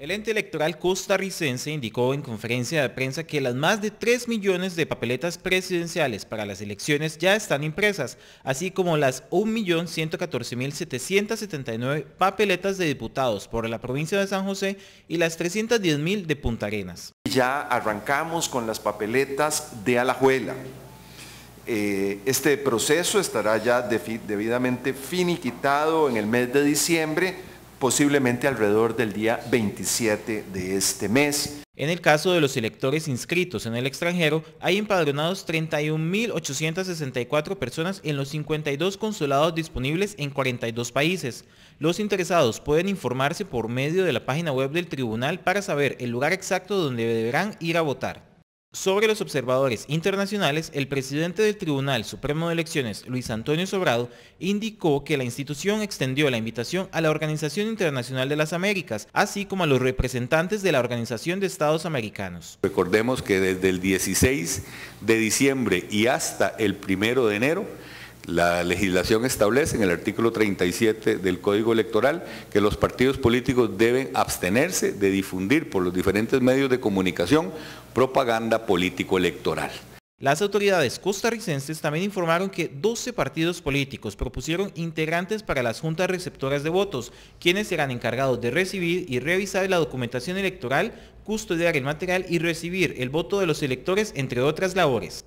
El ente electoral costarricense indicó en conferencia de prensa que las más de 3 millones de papeletas presidenciales para las elecciones ya están impresas, así como las 1.114.779 papeletas de diputados por la provincia de San José y las 310.000 de Punta Arenas. Ya arrancamos con las papeletas de Alajuela. Eh, este proceso estará ya debidamente finiquitado en el mes de diciembre posiblemente alrededor del día 27 de este mes. En el caso de los electores inscritos en el extranjero, hay empadronados 31.864 personas en los 52 consulados disponibles en 42 países. Los interesados pueden informarse por medio de la página web del tribunal para saber el lugar exacto donde deberán ir a votar. Sobre los observadores internacionales, el presidente del Tribunal Supremo de Elecciones, Luis Antonio Sobrado, indicó que la institución extendió la invitación a la Organización Internacional de las Américas, así como a los representantes de la Organización de Estados Americanos. Recordemos que desde el 16 de diciembre y hasta el 1 de enero, la legislación establece en el artículo 37 del Código Electoral que los partidos políticos deben abstenerse de difundir por los diferentes medios de comunicación propaganda político-electoral. Las autoridades costarricenses también informaron que 12 partidos políticos propusieron integrantes para las juntas receptoras de votos, quienes serán encargados de recibir y revisar la documentación electoral, custodiar el material y recibir el voto de los electores, entre otras labores.